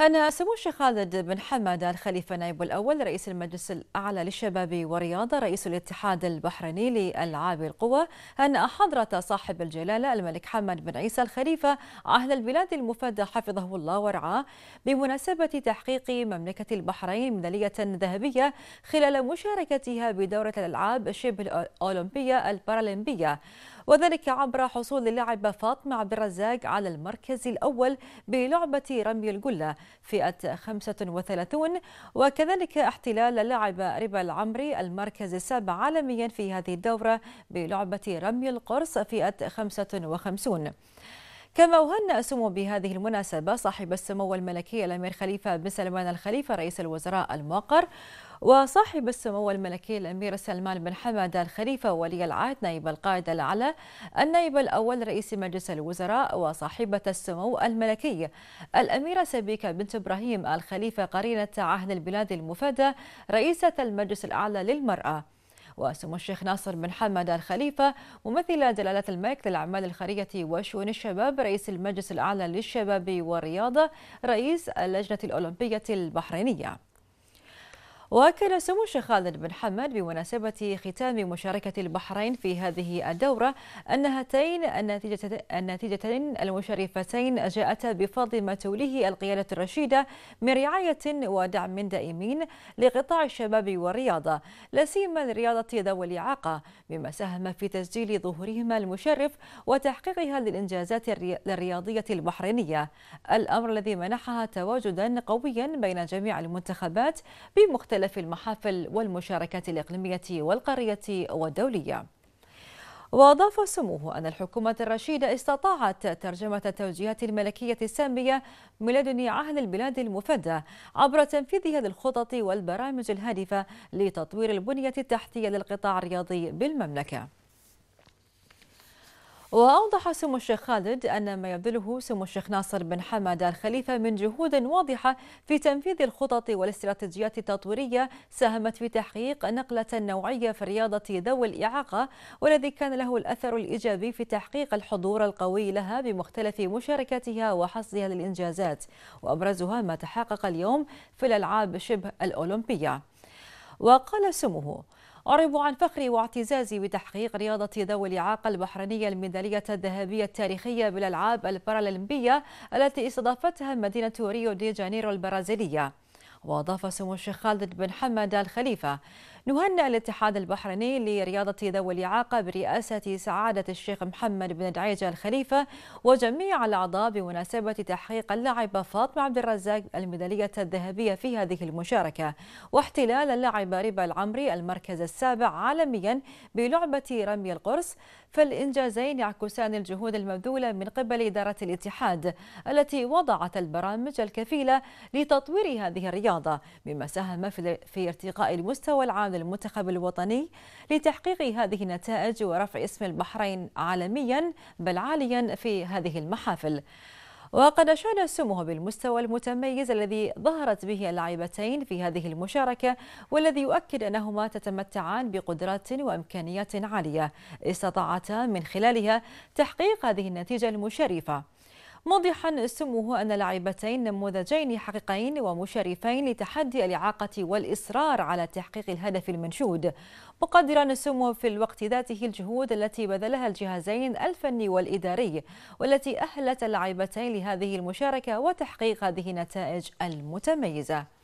هنا سمو الشيخ خالد بن حمد الخليفة نائب الأول رئيس المجلس الأعلى للشباب والرياضة رئيس الاتحاد البحريني لألعاب القوى هنأ حضرة صاحب الجلالة الملك حمد بن عيسى الخليفة عهد البلاد المفدى حفظه الله ورعاه بمناسبة تحقيق مملكة البحرين ميدالية ذهبية خلال مشاركتها بدورة الألعاب شبه الأولمبية البارالمبية وذلك عبر حصول اللاعبة فاطمة عبد الرزاق على المركز الأول بلعبة رمي القلة فئة 35 وكذلك احتلال لاعب ربا العمري المركز السابع عالميا في هذه الدورة بلعبة رمي القرص فئة 55 كما وهن سمو بهذه المناسبة صاحب السمو الملكي الأمير خليفة بن سلمان الخليفة رئيس الوزراء الموقر وصاحب السمو الملكي الأمير سلمان بن حمد الخليفة ولي العهد نائب القائد الأعلى النائب الأول رئيس مجلس الوزراء وصاحبة السمو الملكي الأميرة سبيكة بنت إبراهيم الخليفة قرينة عهد البلاد المفادة رئيسة المجلس الأعلى للمرأة وسمو الشيخ ناصر بن حمد الخليفة ممثل جلالة الملك للأعمال الخيرية وشؤون الشباب رئيس المجلس الأعلى للشباب والرياضة رئيس اللجنة الأولمبية البحرينية وكان سمو الشيخ خالد بن حمد بمناسبة ختام مشاركة البحرين في هذه الدورة أن هاتين النتيجتين المشرفتين جاءتا بفضل ما توليه القيادة الرشيدة من رعاية ودعم دائمين لقطاع الشباب والرياضة لا سيما لرياضة ذوي الإعاقة مما ساهم في تسجيل ظهورهما المشرف وتحقيقها للإنجازات الرياضية البحرينية الأمر الذي منحها تواجدا قويا بين جميع المنتخبات بمختلف مختلف المحافل والمشاركات الإقليمية والقرية والدولية وأضاف سموه أن الحكومة الرشيدة استطاعت ترجمة التوجيهات الملكية السامية من لدن عهد البلاد المفدى عبر تنفيذ هذه الخطط والبرامج الهادفة لتطوير البنية التحتية للقطاع الرياضي بالمملكة وأوضح سمو الشيخ خالد أن ما يبذله سمو الشيخ ناصر بن حمد الخليفة من جهود واضحة في تنفيذ الخطط والاستراتيجيات التطويرية ساهمت في تحقيق نقلة نوعية في رياضة ذوي الإعاقة والذي كان له الأثر الإيجابي في تحقيق الحضور القوي لها بمختلف مشاركاتها وحصدها للإنجازات وأبرزها ما تحقق اليوم في الألعاب شبه الأولمبية وقال سموه أعرب عن فخري واعتزازي بتحقيق رياضة ذوي الإعاقة البحرينية الميدالية الذهبية التاريخية بالألعاب البارالمبية التي استضافتها مدينة ريو دي جانيرو البرازيلية وأضاف سمو الشيخ خالد بن حمد الخليفة نهنئ الاتحاد البحريني لرياضة ذوي الإعاقة برئاسة سعادة الشيخ محمد بن دعيجة الخليفة وجميع الأعضاء بمناسبة تحقيق اللاعبة فاطمة عبد الرزاق الميدالية الذهبية في هذه المشاركة واحتلال اللاعبة ربا العمري المركز السابع عالميا بلعبة رمي القرص فالإنجازين يعكسان الجهود المبذولة من قبل إدارة الاتحاد التي وضعت البرامج الكفيلة لتطوير هذه الرياضة مما ساهم في ارتقاء المستوى العام المنتخب الوطني لتحقيق هذه النتائج ورفع اسم البحرين عالميا بل عاليا في هذه المحافل وقد أشاد سمه بالمستوى المتميز الذي ظهرت به اللاعبتين في هذه المشاركة والذي يؤكد أنهما تتمتعان بقدرات وإمكانيات عالية استطاعتا من خلالها تحقيق هذه النتيجة المشرفة موضحا سموه أن لاعبتين نموذجين حقيقيين ومشرفين لتحدي الإعاقة والإصرار على تحقيق الهدف المنشود مقدرا سموه في الوقت ذاته الجهود التي بذلها الجهازين الفني والإداري والتي أهلت اللاعبتين لهذه المشاركة وتحقيق هذه النتائج المتميزة